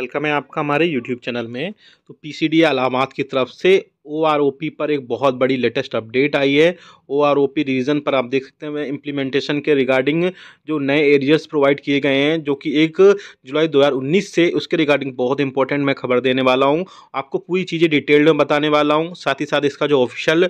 welcome है आपका हमारे यूट्यूब चैनल में तो डी अलामत की तरफ से पी पर एक बहुत बड़ी लेटेस्ट अपडेट आई है पी रीज़न पर आप देख सकते हैं इम्प्लीमेंटेशन के रिगार्डिंग जो नए एरियर्स प्रोवाइड किए गए हैं जो कि एक जुलाई 2019 से उसके रिगार्डिंग बहुत इंपॉर्टेंट मैं खबर देने वाला हूं आपको पूरी चीज़ें डिटेल्ड में बताने वाला हूँ साथ ही साथ इसका जो ऑफिशियल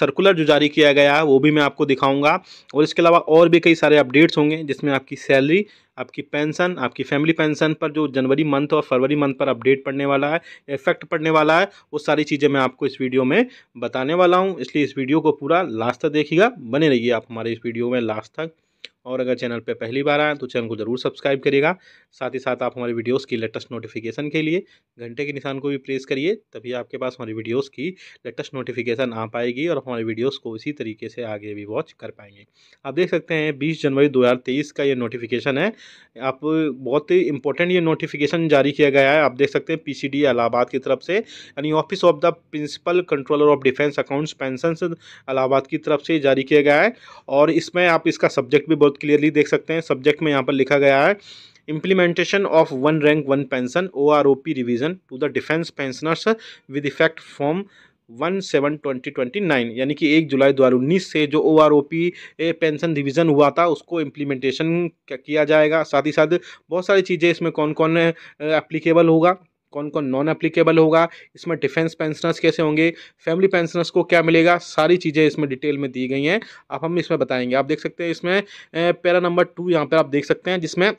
सर्कुलर जो जारी किया गया है वो भी मैं आपको दिखाऊँगा और इसके अलावा और भी कई सारे अपडेट्स होंगे जिसमें आपकी सैलरी आपकी पेंशन आपकी फैमिली पेंशन पर जो जनवरी मंथ और फरवरी मंथ पर अपडेट पड़ने वाला है इफेक्ट पड़ने वाला है वो सारी चीज़ें मैं आपको इस वीडियो में बताने वाला हूँ इसलिए इस वीडियो को पूरा लास्ट तक देखिएगा बने रहिए आप हमारे इस वीडियो में लास्ट तक और अगर चैनल पर पहली बार आएँ तो चैनल को ज़रूर सब्सक्राइब करिएगा साथ ही साथ आप हमारे वीडियोज़ की लेटेस्ट नोटिफिकेशन के लिए घंटे के निशान को भी प्रेस करिए तभी आपके पास हमारी वीडियोज़ की लेटेस्ट नोटिफिकेशन आ पाएगी और हमारे वीडियोज़ को इसी तरीके से आगे भी वॉच कर पाएंगे आप देख सकते हैं बीस जनवरी दो का ये नोटिफिकेशन है आप बहुत ही इंपॉर्टेंट ये नोटिफिकेशन जारी किया गया है आप देख सकते हैं पी इलाहाबाद की तरफ से यानी office of the principal controller of defence accounts pension Allahabad की तरफ से जारी किया गया है और इसमें आप इसका सब्जेक्ट भी बहुत बहुत क्लियरली देख सकते हैं सब्जेक्ट में यहाँ पर लिखा गया है of one rank one pension O R O P revision to the defence pensioners with effect from one seven twenty twenty nine यानी कि एक जुलाई दो हज़ार उन्नीस से जो O R O P pension revision हुआ था उसको इम्प्लीमेंटेशन किया जाएगा साथ ही साथ बहुत सारी चीज़ें इसमें कौन कौन एप्लीकेबल होगा कौन कौन नॉन एप्लीकेबल होगा इसमें डिफेंस पेंशनर्स कैसे होंगे फैमिली पेंशनर्स को क्या मिलेगा सारी चीज़ें इसमें डिटेल में दी गई हैं आप हम इसमें बताएंगे आप देख सकते हैं इसमें पैरा नंबर टू यहाँ पर आप देख सकते हैं जिसमें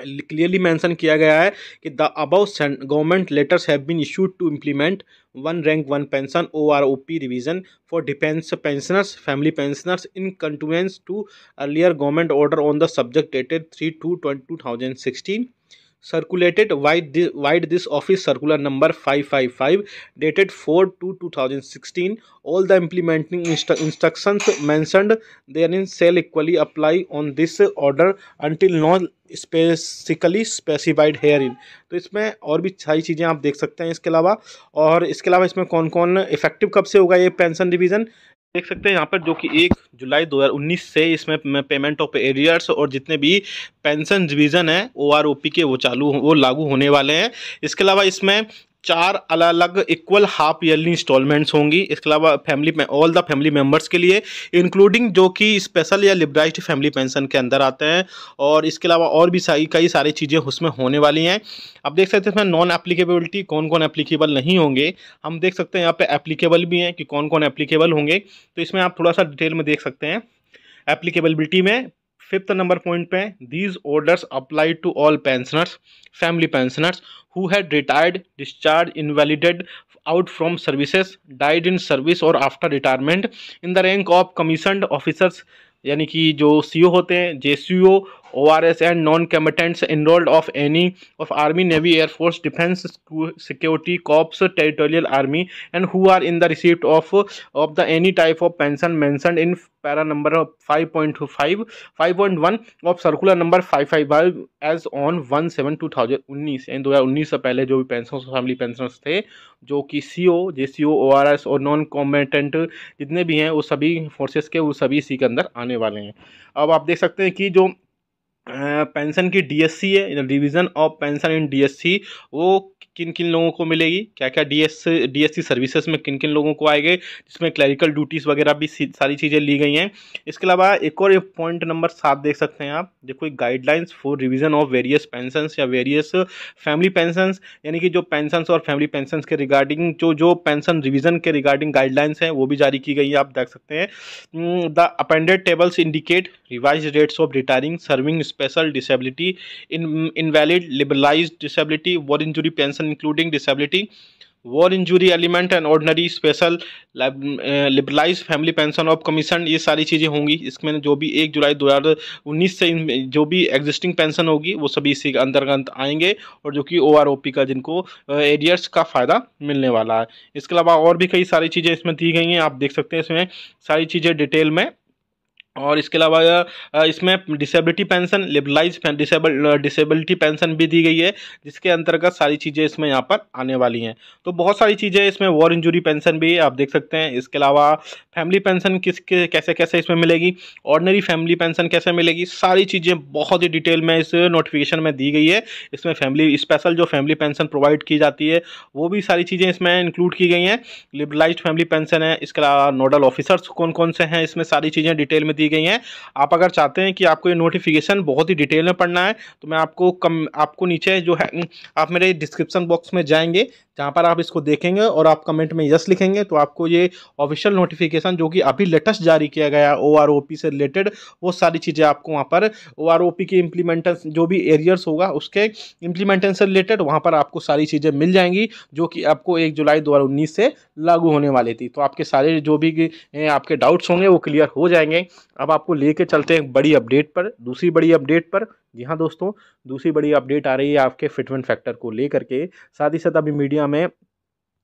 क्लियरली मेंशन किया गया है कि the above government letters have been issued to implement one rank one pension O R O P revision for defence pensioners family pensioners in continuance to earlier government order on the subject dated three two two thousand sixteen circulated vide this office circular number five five five dated four two two thousand sixteen all the implementing instructions mentioned therein shall equally apply on this order until non specifically specified herein तो इसमें और भी सारी चीज़ें आप देख सकते हैं इसके अलावा और इसके अलावा इसमें कौन कौन इफेक्टिव कब से होगा ये पेंशन रिविज़न देख सकते हैं यहाँ पर जो कि एक जुलाई 2019 से इसमें पेमेंट ऑफ एरियर्स और जितने भी पेंशन डिवीज़न है ओ आर ओ पी के वो चालू वो लागू होने वाले हैं इसके अलावा इसमें चार अलग अलग इक्वल हाफ ईयरली इंस्टॉलमेंट्स होंगी इसके अलावा फैमिली में ऑल द फैमिली मेम्बर्स के लिए इंक्लूडिंग जो कि स्पेशल या लिबराइज फैमिली पेंशन के अंदर आते हैं और इसके अलावा और भी सारी कई सारी चीज़ें उसमें होने वाली हैं आप देख सकते हैं इसमें नॉन एप्लीकेबलिटी कौन कौन एप्लीकेबल नहीं होंगे हम देख सकते हैं यहाँ पर एप्लीकेबल भी हैं कि कौन कौन एप्लीकेबल होंगे तो इसमें आप थोड़ा सा डिटेल में देख सकते हैं एप्लीकेबिलिटी में फिफ्थ नंबर पॉइंट पे these orders apply to all pensioners family pensioners who had retired discharged invalided out from services died in service और after retirement in the rank of commission officers यानी कि जो CEO होते हैं J O R S and non combatants enrolled of any of army navy air force defence security corps territorial army and who are in the receipt of of the any type of pension mentioned in para number five point five five point one of circular number five five five as on one seven two thousand उन्नीस यानी दो हज़ार उन्नीस से पहले जो भी pension family pensioners थे जो कि C O J C O O R S और नॉन कॉम्पिटेंट जितने भी हैं वो सभी फोर्सेज के वो सभी इसी के अंदर आने वाले हैं अब आप देख सकते हैं कि जो पेंशन की डीएससी है division of pension in DSC वो किन किन लोगों को मिलेगी क्या क्या D S D S C services में किन किन लोगों को आएंगे जिसमें क्लरिकल ड्यूटीज़ वगैरह भी सारी चीज़ें ली गई हैं इसके अलावा एक और पॉइंट नंबर सात देख सकते हैं आप देखो guidelines for revision of various pension या वेरियस फैमिली पेंशन यानी कि जो पेंशन और फैमिली पेंशन के रिगार्डिंग जो जो पेंशन रिविजन के रिगार्डिंग गाइडलाइंस हैं वो भी जारी की गई है आप देख सकते हैं the appended tables indicate revise rates of retiring serving special disability in invalid liberalise disability war injury pension including disability war injury element and ordinary special liberalise family pension of commission ये सारी चीज़ें होंगी इसमें जो भी एक जुलाई दो हज़ार उन्नीस से जो भी एग्जिस्टिंग पेंशन होगी वो सभी इसी के अंतर्गत आएंगे और जो कि ओ आर ओ पी का जिनको एरियर्स eh, का फ़ायदा मिलने वाला है इसके अलावा और भी कई सारी चीज़ें इसमें दी गई हैं आप देख सकते हैं इसमें सारी चीज़ें डिटेल में और इसके अलावा इसमें disability pension liberalise disable disability pension भी दी गई है जिसके अंतर्गत सारी चीज़ें इसमें यहाँ पर आने वाली हैं तो बहुत सारी चीज़ें इसमें वॉर इंजुरी पेंशन भी आप देख सकते हैं इसके अलावा फैमिली पेंशन किस कैसे कैसे इसमें मिलेगी ऑर्डनरी फैमिली पेंशन कैसे मिलेगी सारी चीज़ें बहुत ही डिटेल में इस नोटिफिकेशन में दी गई है इसमें फैमिली स्पेशल जो फैमिली पेंशन प्रोवाइड की जाती है वो भी सारी चीज़ें इसमें इंक्लूड की गई हैं लिबलाइज फैमिली पेंशन है इसके अलावा नोडल ऑफिसर्स कौन कौन से हैं इसमें सारी चीज़ें डिटेल में दी दी गई हैं आप अगर चाहते हैं कि आपको ये नोटिफिकेशन बहुत ही डिटेल में पढ़ना है तो मैं आपको कम आपको नीचे जो है आप मेरे डिस्क्रिप्सन बॉक्स में जाएंगे जहाँ पर आप इसको देखेंगे और आप कमेंट में यस लिखेंगे तो आपको ये ऑफिशियल नोटिफिकेशन जो कि अभी लेटेस्ट जारी किया गया ओ आर ओ पी से रिलेटेड वो सारी चीज़ें आपको वहाँ पर ओ आर ओ पी के इम्प्लीमेंटेशन जो भी एरियर्स होगा उसके इम्प्लीमेंटेशन से रिलेटेड वहाँ पर आपको सारी चीज़ें मिल जाएंगी जो कि आपको एक जुलाई दो से लागू होने वाली थी तो आपके सारे जो भी आपके डाउट्स होंगे वो क्लियर हो जाएंगे अब आपको लेके चलते हैं बड़ी अपडेट पर दूसरी बड़ी अपडेट पर जी हाँ दोस्तों दूसरी बड़ी अपडेट आ रही है आपके फिटमेंट फैक्टर को लेकर के साथ ही साथ अभी मीडिया में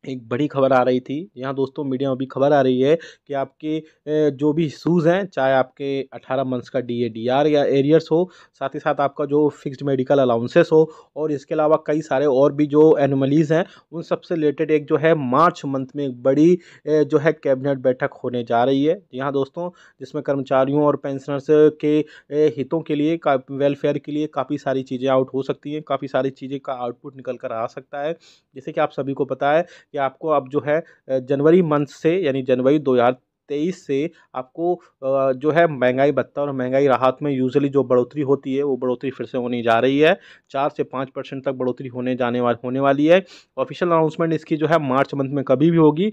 एक बड़ी खबर आ रही थी यहाँ दोस्तों मीडिया में अभी खबर आ रही है कि आपके जो भी शूज़ हैं चाहे आपके 18 मंथ्स का डी ए डी आर या एरियर्स हो साथ ही साथ आपका जो फिक्स्ड मेडिकल अलाउंसेस हो और इसके अलावा कई सारे और भी जो एनिमलीज़ हैं उन सब से रिलेटेड एक जो है मार्च मंथ में एक बड़ी जो है कैबिनेट बैठक होने जा रही है यहाँ दोस्तों जिसमें कर्मचारियों और पेंशनर्स के हितों के लिए वेलफेयर के लिए काफ़ी सारी चीज़ें आउट हो सकती हैं काफ़ी सारी चीज़ें का आउटपुट निकल कर आ सकता है जैसे कि आप सभी को पता है कि आपको अब जो है जनवरी मंथ से यानी जनवरी दो हज़ार तेईस से आपको जो है महंगाई भत्ता और महंगाई राहत में यूजली जो बढ़ोतरी होती है वो बढ़ोतरी फिर से होने जा रही है चार से पाँच परसेंट तक बढ़ोतरी होने जाने वाली होने वाली है ऑफिशियल अनाउंसमेंट इसकी जो है मार्च मंथ में कभी भी होगी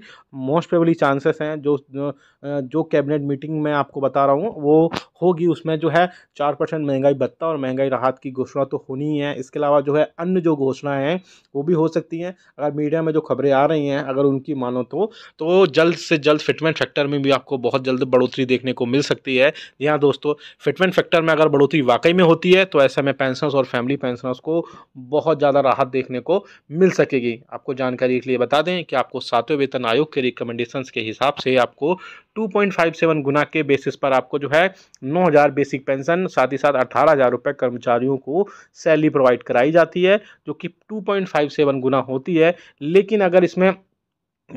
मोस्ट प्रेबली चांसेस हैं जो जो कैबिनेट मीटिंग में आपको बता रहा हूँ वो होगी उसमें जो है चार परसेंट महंगाई भत्ता और महंगाई राहत की घोषणा तो होनी ही है इसके अलावा जो है अन्य जो घोषणाएँ हैं वो भी हो सकती हैं अगर मीडिया में जो खबरें आ रही हैं अगर उनकी मानो तो, तो जल्द से जल्द फिटमेंट फैक्टर में में भी आपको बहुत जल्द बढ़ोतरी देखने को मिल सकती है यहाँ दोस्तों फिटमेंट फैक्टर में अगर बढ़ोतरी वाकई में होती है तो ऐसे में पेंशनर्स और फैमिली पेंशनर्स को बहुत ज़्यादा राहत देखने को मिल सकेगी आपको जानकारी के लिए बता दें कि आपको सातवें वेतन आयोग के रिकमेंडेशन के हिसाब से आपको 2.57 गुना के बेसिस पर आपको जो है 9000 बेसिक पेंशन साथ ही साथ अठारह हज़ार रुपये कर्मचारियों को सैलरी प्रोवाइड कराई जाती है जो कि 2.57 गुना होती है लेकिन अगर इसमें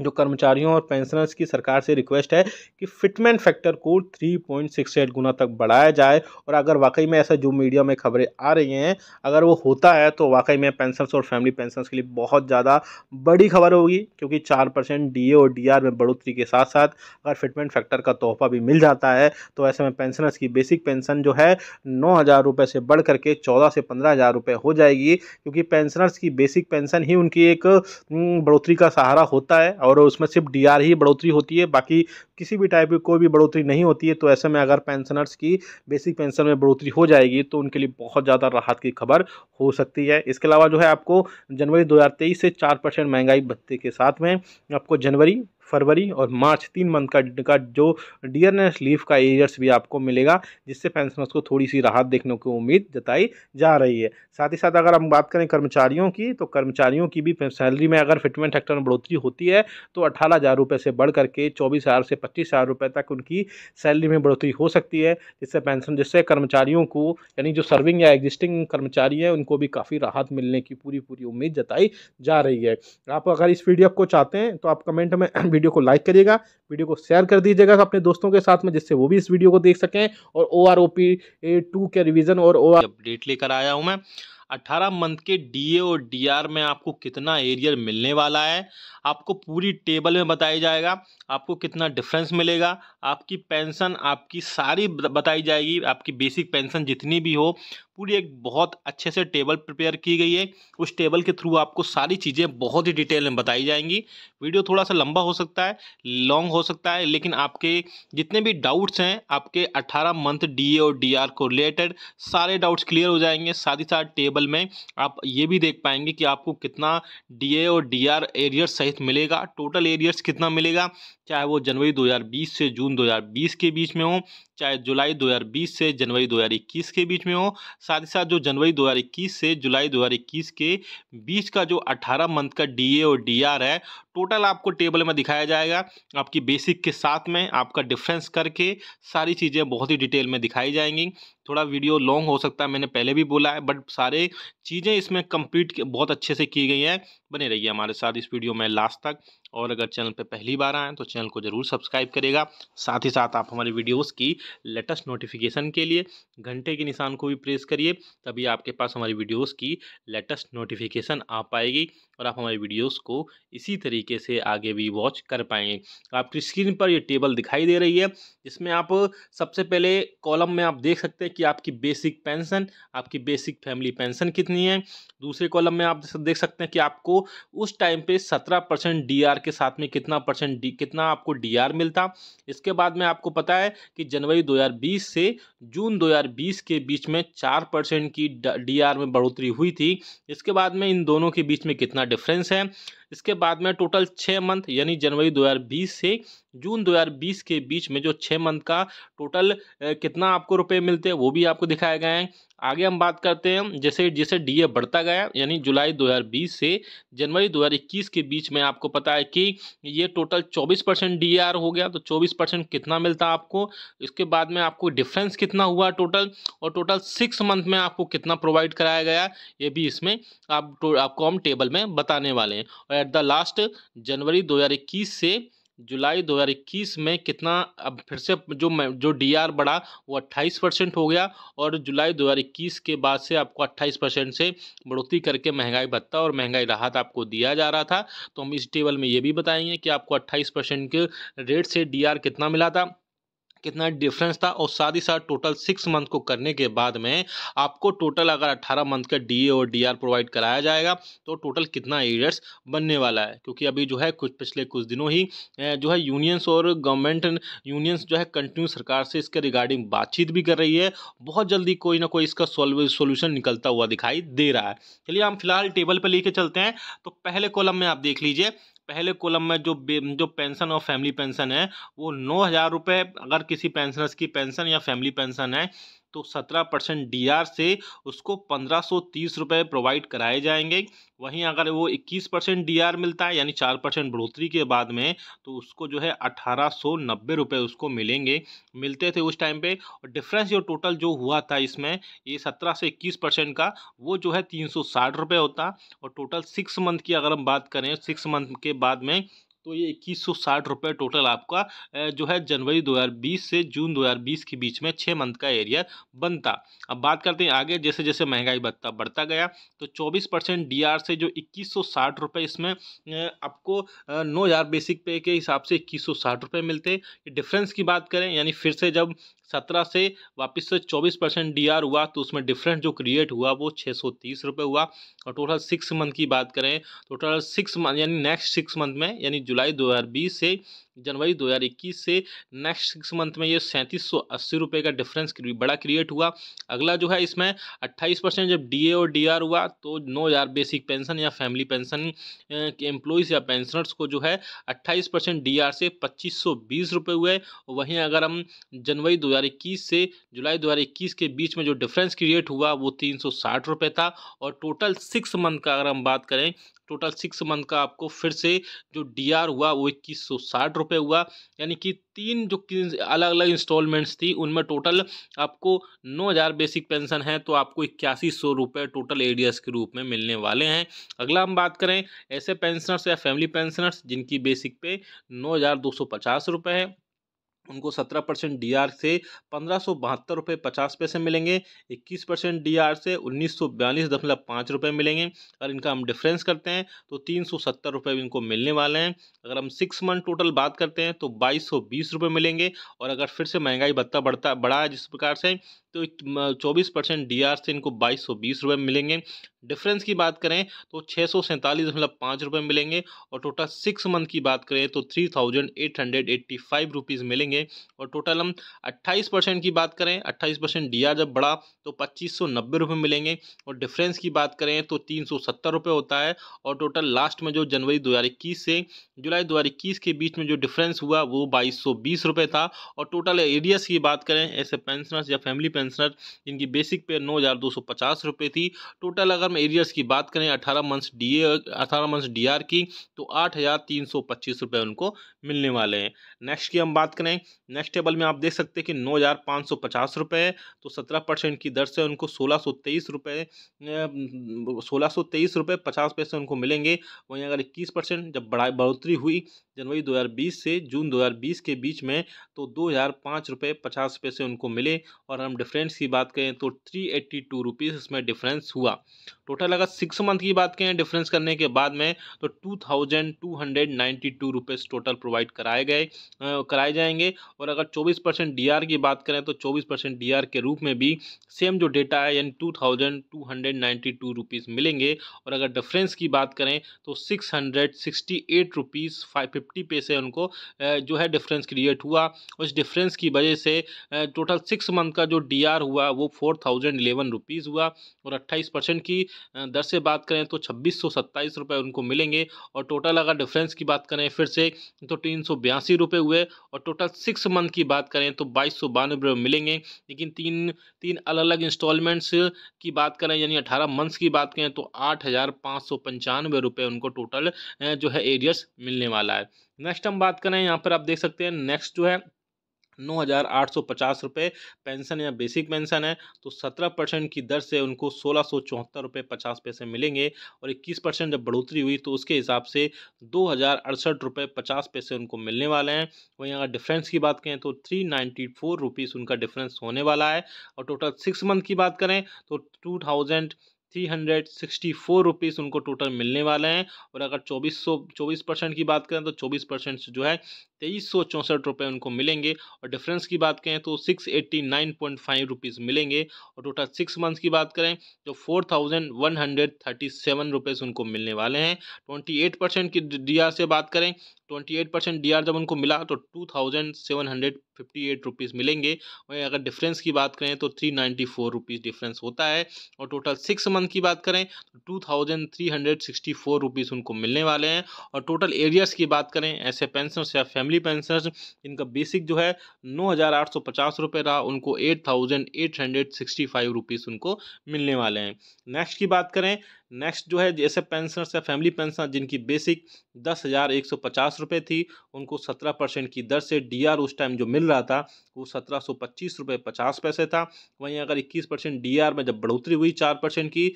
जो कर्मचारियों और पेंशनर्स की सरकार से रिक्वेस्ट है कि फिटमेंट फैक्टर को 3.68 गुना तक बढ़ाया जाए और अगर वाकई में ऐसा जो मीडिया में खबरें आ रही हैं अगर वो होता है तो वाकई में पेंशनर्स और फैमिली पेंशनर्स के लिए बहुत ज़्यादा बड़ी खबर होगी क्योंकि चार परसेंट डी और डी में बढ़ोतरी के साथ साथ अगर फिटमेंट फैक्टर का तोहफा भी मिल जाता है तो ऐसे में पेंशनर्स की बेसिक पेंशन जो है नौ हज़ार से बढ़ करके चौदह से पंद्रह हज़ार रुपये हो जाएगी क्योंकि पेंशनर्स की बेसिक पेंशन ही उनकी एक हम्म, बढ़ोतरी का सहारा होता है और उसमें सिर्फ डी ही बढ़ोतरी होती है बाकी किसी भी टाइप की कोई भी बढ़ोतरी नहीं होती है तो ऐसे में अगर पेंशनर्स की बेसिक पेंशन में बढ़ोतरी हो जाएगी तो उनके लिए बहुत ज़्यादा राहत की खबर हो सकती है इसके अलावा जो है आपको जनवरी दो से चार परसेंट महंगाई भत्ते के साथ में आपको जनवरी फरवरी और मार्च तीन मंथ का का जो डियरनेस लीफ का एयर्स भी आपको मिलेगा जिससे पेंशनर्स को थोड़ी सी राहत देखने की उम्मीद जताई जा रही है साथ ही साथ अगर हम बात करें कर्मचारियों की तो कर्मचारियों की भी सैलरी में अगर फिटमेंट फैक्टर में बढ़ोतरी होती है तो अठारह हज़ार रुपये से बढ़ करके चौबीस हज़ार से पच्चीस हज़ार रुपये तक उनकी सैलरी में बढ़ोतरी हो सकती है जिससे पेंशन जिससे कर्मचारियों को यानी जो सर्विंग या एग्जिस्टिंग कर्मचारी हैं उनको भी काफ़ी राहत मिलने की पूरी पूरी उम्मीद जताई जा रही है आप अगर इस पी को चाहते हैं तो आप कमेंट में वीडियो को लाइक करिएगा वीडियो को शेयर कर दीजिएगा अपने दोस्तों के साथ में जिससे वो भी इस वीडियो को देख सकें और O R O P two के रिविजन और ओ अपडेट लेकर आया हूँ मैं 18 मंथ के डीए और डीआर में आपको कितना एरियर मिलने वाला है आपको पूरी टेबल में बताया जाएगा आपको कितना डिफरेंस मिलेगा आपकी पेंशन आपकी सारी बताई जाएगी आपकी बेसिक पेंशन जितनी भी हो पूरी एक बहुत अच्छे से टेबल प्रिपेयर की गई है उस टेबल के थ्रू आपको सारी चीज़ें बहुत ही डिटेल में बताई जाएंगी वीडियो थोड़ा सा लंबा हो सकता है लॉन्ग हो सकता है लेकिन आपके जितने भी डाउट्स हैं आपके 18 मंथ डीए और डीआर को रिलेटेड सारे डाउट्स क्लियर हो जाएंगे साथ ही साथ टेबल में आप ये भी देख पाएंगे कि आपको कितना डी और डी आर सहित मिलेगा टोटल एरियर्स कितना मिलेगा चाहे वो जनवरी दो से जून दो के बीच में हो चाहे जुलाई 2020 से जनवरी 2021 के बीच में हो साथ ही साथ जो जनवरी 2021 से जुलाई 2021 के बीच का जो 18 मंथ का डीए और डीआर है टोटल आपको टेबल में दिखाया जाएगा आपकी बेसिक के साथ में आपका डिफरेंस करके सारी चीज़ें बहुत ही डिटेल में दिखाई जाएंगी थोड़ा वीडियो लॉन्ग हो सकता है मैंने पहले भी बोला है बट सारे चीज़ें इसमें कंप्लीट बहुत अच्छे से की गई हैं बने रहिए हमारे साथ इस वीडियो में लास्ट तक और अगर चैनल पर पहली बार आएँ तो चैनल को ज़रूर सब्सक्राइब करेगा साथ ही साथ आप हमारे वीडियोज़ की लेटेस्ट नोटिफिकेशन के लिए घंटे के निशान को भी प्रेस करिए तभी आपके पास हमारी वीडियोज़ की लेटेस्ट नोटिफिकेशन आ पाएगी और आप हमारे वीडियोस को इसी तरीके से आगे भी वॉच कर पाएंगे आपकी स्क्रीन पर ये टेबल दिखाई दे रही है इसमें आप सबसे पहले कॉलम में आप देख सकते हैं कि आपकी बेसिक पेंशन आपकी बेसिक फैमिली पेंशन कितनी है दूसरे कॉलम में आप देख सकते हैं कि आपको उस टाइम पे सत्रह परसेंट डी के साथ में कितना परसेंट डी कितना आपको डी मिलता इसके बाद में आपको पता है कि जनवरी दो से जून दो के बीच में चार परसेंट की डी में बढ़ोतरी हुई थी इसके बाद में इन दोनों के बीच में कितना का डिफरेंस है इसके बाद में टोटल छः मंथ यानी जनवरी 2020 से जून 2020 के बीच में जो छः मंथ का टोटल कितना आपको रुपए मिलते हैं वो भी आपको दिखाया गया है आगे हम बात करते हैं जैसे जैसे डीए बढ़ता गया यानी जुलाई 2020 से जनवरी 2021 के बीच में आपको पता है कि ये टोटल 24 परसेंट डी हो गया तो 24 परसेंट कितना मिलता आपको इसके बाद में आपको डिफरेंस कितना हुआ टोटल और टोटल सिक्स मंथ में आपको कितना प्रोवाइड कराया गया ये भी इसमें आप आपको हम टेबल में बताने वाले हैं और एट द लास्ट जनवरी दो से जुलाई 2021 में कितना अब फिर से जो जो डीआर बढ़ा वो 28 परसेंट हो गया और जुलाई 2021 के बाद से आपको 28 परसेंट से बढ़ोतरी करके महंगाई भत्ता और महंगाई राहत आपको दिया जा रहा था तो हम इस टेबल में ये भी बताएंगे कि आपको 28 परसेंट के रेट से डीआर कितना मिला था कितना डिफरेंस था और साथ ही साथ टोटल सिक्स मंथ को करने के बाद में आपको टोटल अगर अट्ठारह मंथ का डी और डी प्रोवाइड कराया जाएगा तो टोटल कितना एरियर्स बनने वाला है क्योंकि अभी जो है कुछ पिछले कुछ दिनों ही जो है यूनियंस और गवर्नमेंट यूनियंस जो है कंटिन्यू सरकार से इसके रिगार्डिंग बातचीत भी कर रही है बहुत जल्दी कोई ना कोई इसका सोल्यूशन निकलता हुआ दिखाई दे रहा है चलिए हम फिलहाल टेबल पर लेके चलते हैं तो पहले कॉलम में आप देख लीजिए पहले कोलम में जो जो पेंशन और फैमिली पेंशन है वो नौ हज़ार रुपये अगर किसी पेंशनर्स की पेंशन या फैमिली पेंशन है तो सत्रह परसेंट डी से उसको पंद्रह सौ तीस रुपये प्रोवाइड कराए जाएंगे वहीं अगर वो इक्कीस परसेंट डी मिलता है यानी चार परसेंट बढ़ोतरी के बाद में तो उसको जो है अठारह सौ नब्बे रुपये उसको मिलेंगे मिलते थे उस टाइम पे और डिफरेंस जो टोटल जो हुआ था इसमें ये सत्रह से इक्कीस परसेंट का वो जो है तीन सौ साठ रुपये होता और टोटल सिक्स मंथ की अगर हम बात करें सिक्स मंथ के बाद में तो ये इक्कीस सौ साठ रुपये टोटल आपका जो है जनवरी 2020 से जून 2020 के बीच में छः मंथ का एरियर बनता अब बात करते हैं आगे जैसे जैसे महंगाई बढ़ता बढ़ता गया तो 24 परसेंट डी से जो इक्कीस सौ साठ रुपये इसमें आपको नौ हज़ार बेसिक पे के हिसाब से इक्कीस सौ साठ रुपये मिलते डिफरेंस की बात करें यानी फिर से जब सत्रह से वापस से चौबीस परसेंट डी हुआ तो उसमें डिफरेंट जो क्रिएट हुआ वो छः सौ तीस रुपये हुआ और टोटल सिक्स मंथ की बात करें टोटल सिक्स मंथ यानी नेक्स्ट सिक्स मंथ में यानी जुलाई दो हज़ार बीस से जनवरी 2021 से नेक्स्ट सिक्स मंथ में ये सैंतीस सौ अस्सी रुपये का डिफरेंस बड़ा क्रिएट हुआ अगला जो है इसमें 28 परसेंट जब डीए और डीआर हुआ तो नौ हज़ार बेसिक पेंशन या फैमिली पेंशन के एम्प्लॉयज़ या पेंशनर्स को जो है 28 परसेंट डी से पच्चीस सौ हुए वहीं अगर हम जनवरी 2021 से जुलाई 2021 के बीच में जो डिफरेंस क्रिएट हुआ वो तीन सौ था और टोटल सिक्स मंथ का अगर हम बात करें टोटल सिक्स मंथ का आपको फिर से जो डी आर हुआ वो इक्कीस सौ साठ रुपये हुआ यानी कि तीन जो अलग अलग इंस्टॉलमेंट्स थी उनमें टोटल आपको नौ हज़ार बेसिक पेंशन है तो आपको इक्यासी सौ रुपये टोटल ए के रूप में मिलने वाले हैं अगला हम बात करें ऐसे पेंशनर्स या फैमिली पेंशनर्स जिनकी बेसिक पे नौ हज़ार दो सौ पचास रुपये है उनको सत्रह परसेंट डी से पंद्रह सौ बहत्तर रुपये पचास पैसे मिलेंगे इक्कीस परसेंट डी से उन्नीस सौ बयालीस दशमलव पाँच रुपये मिलेंगे अगर इनका हम डिफरेंस करते हैं तो तीन सौ सत्तर रुपये इनको मिलने वाले हैं अगर हम सिक्स मंथ टोटल बात करते हैं तो बाईस सौ बीस रुपये मिलेंगे और अगर फिर से महंगाई भत्ता बढ़ता बढ़ा है जिस प्रकार से तो चौबीस परसेंट डी से इनको बाईस सौ बीस रुपये मिलेंगे डिफरेंस की बात करें तो छः सौ सैंतालीस दशमलव पाँच रुपये मिलेंगे और टोटल सिक्स मंथ की बात करें तो three thousand eight hundred eighty five rupees मिलेंगे और टोटल हम अट्ठाईस परसेंट की बात करें अट्ठाईस परसेंट डी जब बढ़ा तो पच्चीस सौ नब्बे रुपये मिलेंगे और डिफरेंस की बात करें तो तीन सौ सत्तर रुपये होता है और टोटल लास्ट में जो जनवरी दो हज़ार इक्कीस से जुलाई दो हज़ार इक्कीस के बीच में जो डिफरेंस हुआ वो बाईस सौ बीस रुपये था और टोटल एरियस की बात करें ऐसे पेंशनर्स या फैमिली पेंशनर जिनकी बेसिक पे नौ हज़ार दो सौ पचास रुपये थी टोटल अगर टर्म एरियर्स की बात करें अठारह मंथ्स डी अठारह मंथ्स डी की तो आठ हज़ार तीन सौ पच्चीस रुपये उनको मिलने वाले हैं नेक्स्ट की हम बात करें नेक्स्ट टेबल में आप देख सकते हैं कि नौ हज़ार पाँच सौ पचास रुपये तो सत्रह परसेंट की दर से उनको सोलह सौ तेईस रुपये सोलह सौ तेईस रुपये पचास पैसे उनको मिलेंगे वहीं अगर इक्कीस परसेंट जब बढ़ाई बढ़ोतरी हुई जनवरी 2020 से जून 2020 के बीच में तो दो हज़ार पाँच रुपये पचास पैसे उनको मिले और हम डिफरेंस की बात करें तो थ्री एट्टी टू रुपीज़ इसमें डिफरेंस हुआ टोटल अगर सिक्स मंथ की बात करें डिफरेंस करने के बाद में तो two thousand two hundred ninety two rupees total provide कराए गए कराए जाएंगे और अगर चौबीस परसेंट डी आर की बात करें तो चौबीस परसेंट डी आर के रूप में भी सेम जो डेटा है यानी two thousand two hundred ninety two rupees मिलेंगे और अगर डिफरेंस की बात करें तो six hundred sixty eight rupees five fifty पैसे उनको जो है डिफरेंस क्रिएट हुआ उस डिफरेंस की वजह से टोटल सिक्स मंथ का जो डी आर हुआ वो फोर थाउजेंड इलेवन रुपीज़ हुआ और अट्ठाईस परसेंट की दर से बात करें तो छब्बीस सौ सत्ताईस उनको मिलेंगे और टोटल अगर डिफरेंस की बात करें फिर से तो तीन सौ बयासी हुए और टोटल सिक्स मंथ की बात करें तो बाईस सौ बानवे रुपये मिलेंगे लेकिन तीन तीन अलग अलग इंस्टॉलमेंट्स की बात करें यानी अठारह मंथ्स की बात करें तो आठ हज़ार पाँच सौ पंचानवे उनको टोटल जो है एरियस मिलने वाला है नेक्स्ट हम बात करें यहाँ पर आप देख सकते हैं नेक्स्ट जो है नौ हज़ार आठ सौ पचास रुपये पेंशन या बेसिक पेंशन है तो सत्रह परसेंट की दर से उनको सोलह सौ चौहत्तर रुपये पचास पैसे मिलेंगे और इक्कीस परसेंट जब बढ़ोतरी हुई तो उसके हिसाब से दो हज़ार अड़सठ रुपये पचास पैसे उनको मिलने वाले हैं वहीं अगर डिफरेंस की बात करें तो थ्री नाइन्टी फोर रुपीज़ उनका डिफरेंस होने वाला है और टोटल सिक्स मंथ की बात करें तो two thousand three hundred sixty four rupees उनको टोटल मिलने वाले हैं और अगर चौबीस सौ चौबीस परसेंट की बात करें तो चौबीस परसेंट जो है तेईस सौ चौंसठ रुपये उनको मिलेंगे और डिफरेंस की बात करें तो six eighty nine point five rupees मिलेंगे और टोटल सिक्स मंथ्स की बात करें तो four thousand one hundred thirty seven rupees उनको मिलने वाले हैं ट्वेंटी एट परसेंट की डी से बात करें twenty eight percent D R जब उनको मिला तो two thousand seven hundred fifty eight rupees मिलेंगे वहीं अगर डिफरेंस की बात करें तो three ninety four rupees difference होता है और टोटल सिक्स मंथ की बात करें तो two thousand three hundred sixty four rupees उनको मिलने वाले हैं और टोटल एरियर्स की बात करें ऐसे पेंशनर्स या फैमिली पेंशनर्स इनका बेसिक जो है नौ हज़ार आठ सौ पचास रुपये रहा उनको eight thousand eight hundred sixty five rupees उनको मिलने वाले हैं नेक्स्ट की बात करें नेक्स्ट जो है जैसे पेंशनर्स या फैमिली पेंशनर जिनकी बेसिक दस हज़ार एक सौ पचास पचास रुपये थी उनको सत्रह परसेंट की दर से डीआर उस टाइम जो मिल रहा था वो सत्रह सौ पच्चीस रुपये पचास पैसे था वहीं अगर इक्कीस परसेंट डी में जब बढ़ोतरी हुई चार परसेंट की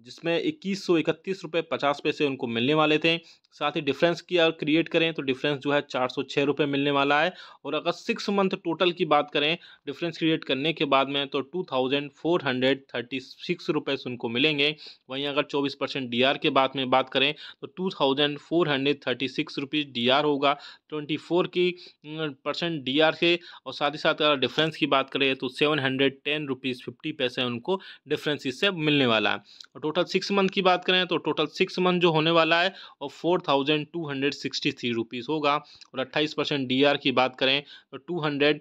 जिसमें इक्कीस सौ इकतीस रुपये पचास पैसे उनको मिलने वाले थे साथ ही डिफरेंस की अगर क्रिएट करें तो डिफरेंस जो है चार सौ छः रुपये मिलने वाला है और अगर सिक्स मंथ टोटल की बात करें डिफरेंस क्रिएट करने के बाद में तो two thousand four hundred thirty six रुपये उनको मिलेंगे वहीं अगर चौबीस परसेंट डी आर के बाद में बात करें तो two thousand four hundred thirty six rupees D R होगा ट्वेंटी फोर की परसेंट डी आर के और साथ ही साथ अगर डिफरेंस की बात करें तो seven hundred ten rupees fifty पैसे उनको डिफरेंस इससे मिलने वाला है टोटल सिक्स मंथ की बात करें तो टोटल सिक्स मंथ जो होने वाला है वो four thousand two hundred sixty three rupees होगा और अट्ठाईस परसेंट डी आर की बात करें तो two hundred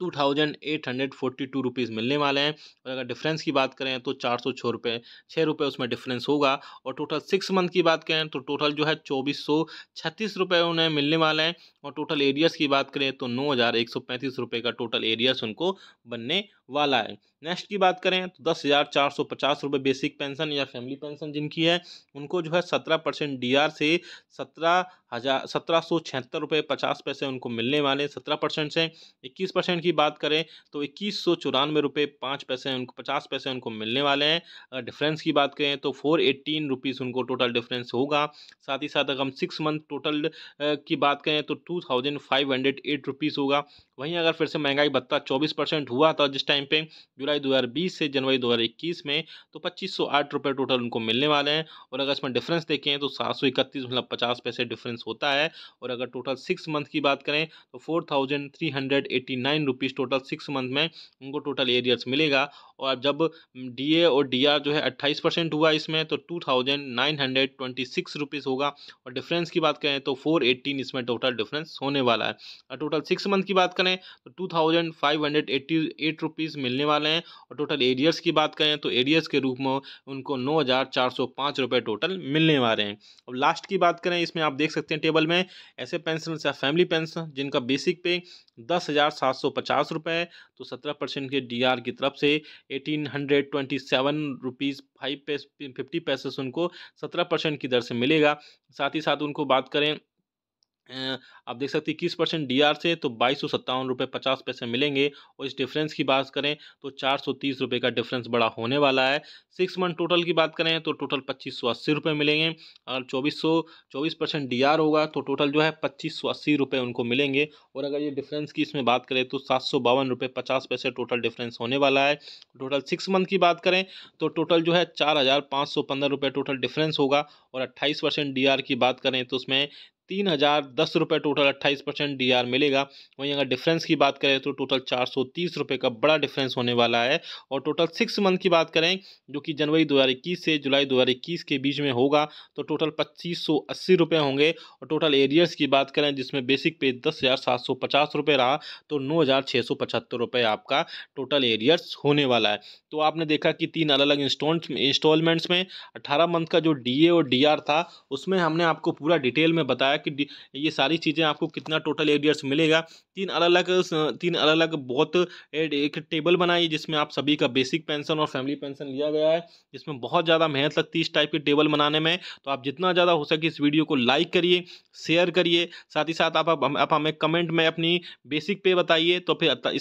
two thousand eight hundred forty two rupees मिलने वाले हैं और अगर डिफरेंस की बात करें तो चार सौ छः रुपये छः रुपये उसमें डिफरेंस होगा और टोटल सिक्स मंथ की बात करें तो टोटल जो है चौबीस सौ छत्तीस रुपये उन्हें मिलने वाले हैं और टोटल एरियाज़ की बात करें तो नौ हज़ार एक सौ पैंतीस रुपये का टोटल एरियाज उनको बनने वाला है नेक्स्ट की बात करें तो दस हज़ार चार सौ पचास रुपये बेसिक पेंशन या फैमिली पेंशन जिनकी है उनको जो है सत्रह परसेंट डी आर से सत्रह हजार सत्रह सौ छिहत्तर रुपये पचास पैसे उनको मिलने वाले सत्रह परसेंट से इक्कीस परसेंट की बात करें तो इक्कीस सौ चौरानवे रुपये पाँच पैसे उनको पचास पैसे उनको मिलने वाले हैं अगर डिफरेंस की बात करें तो फोर एट्टीन रुपीज़ उनको टोटल डिफरेंस होगा साथ ही साथ अगर हम सिक्स मंथ टोटल की बात करें तो two thousand five hundred eight rupees होगा वहीं अगर फिर से महंगाई भत्ता चौबीस परसेंट हुआ था जिस टाइम पर जुलाई दो हज़ार बीस से जनवरी दो हज़ार इक्कीस में तो पच्चीस सौ आठ रुपये टोटल उनको मिलने वाले हैं और अगर इसमें डिफरेंस देखें तो सात सौ इकतीस मतलब पचास पैसे डिफरेंस होता है और अगर टोटल सिक्स मंथ की बात करें तो four thousand three hundred eighty nine rupees total six month में उनको टोटल एरियर्स मिलेगा और जब डी ए और डी आर जो है अट्ठाईस परसेंट हुआ इसमें तो two thousand nine hundred twenty six rupees होगा और डिफरेंस की बात करें तो फोर एटीन इसमें टोटल डिफरेंस होने वाला है और टोटल सिक्स मंथ की बात करें तो two thousand five hundred eighty eight rupees मिलने वाले हैं और टोटल एरियर्स की बात करें तो एरियर्स के रूप में उनको नौ हज़ार चार सौ पाँच रुपये टोटल मिलने वाले हैं अब लास्ट की बात करें इसमें आप देख सकते हैं सकते हैं टेबल में ऐसे पेंशन या फैमिली पेंशन जिनका बेसिक पे दस हज़ार सात सौ पचास रुपये तो सत्रह परसेंट के डीआर की तरफ से eighteen hundred twenty seven rupees five पे फिफ्टी पैसेस उनको सत्रह परसेंट की दर से मिलेगा साथ ही साथ उनको बात करें आप देख सकते हैं इक्कीस परसेंट डी से तो बाईस सौ सत्तावन रुपये पचास पैसे मिलेंगे और इस डिफरेंस की बात करें तो चार सौ तीस रुपये का डिफरेंस बड़ा होने वाला है सिक्स मंथ टोटल की बात करें तो टोटल पच्चीस सौ अस्सी रुपये मिलेंगे अगर चौबीस सौ चौबीस परसेंट डी होगा तो टोटल जो है पच्चीस सौ अस्सी रुपये उनको मिलेंगे और अगर ये डिफरेंस की इसमें बात करें तो सात सौ बावन रुपये पचास पैसे टोटल डिफरेंस होने वाला है टोटल सिक्स मंथ की बात करें तो टोटल जो है चार हज़ार पाँच सौ पंद्रह रुपये टोटल डिफरेंस होगा और अट्ठाईस परसेंट डी की बात करें तो उसमें तीन हज़ार दस रुपये टोटल अट्ठाईस परसेंट डी मिलेगा वहीं अगर डिफरेंस की बात करें तो टोटल चार सौ तीस रुपये का बड़ा डिफरेंस होने वाला है और टोटल सिक्स मंथ की बात करें जो कि जनवरी दो हज़ार इक्कीस से जुलाई दो हज़ार इक्कीस के बीच में होगा तो टोटल पच्चीस सौ अस्सी रुपये होंगे और टोटल एरियर्स की बात करें जिसमें बेसिक पे दस हज़ार सात सौ पचास रुपये रहा तो नौ हज़ार छः सौ पचहत्तर रुपये आपका टोटल एरियर्स होने वाला है तो आपने देखा कि तीन अलग अलग इंस्टॉलमेंट्स में अट्ठारह मंथ का जो डी और डी था उसमें हमने आपको पूरा डिटेल में बताया बताया कि ये सारी चीज़ें आपको कितना टोटल एरियर्स मिलेगा तीन अलग अलग तीन अलग अलग बहुत एक टेबल बनाई जिसमें आप सभी का बेसिक पेंशन और फैमिली पेंशन लिया गया है जिसमें बहुत ज़्यादा मेहनत लगती है इस टाइप के टेबल बनाने में तो आप जितना ज़्यादा हो सके इस वीडियो को लाइक करिए शेयर करिए साथ ही साथ आप आप हमें कमेंट में अपनी बेसिक पे बताइए तो फिर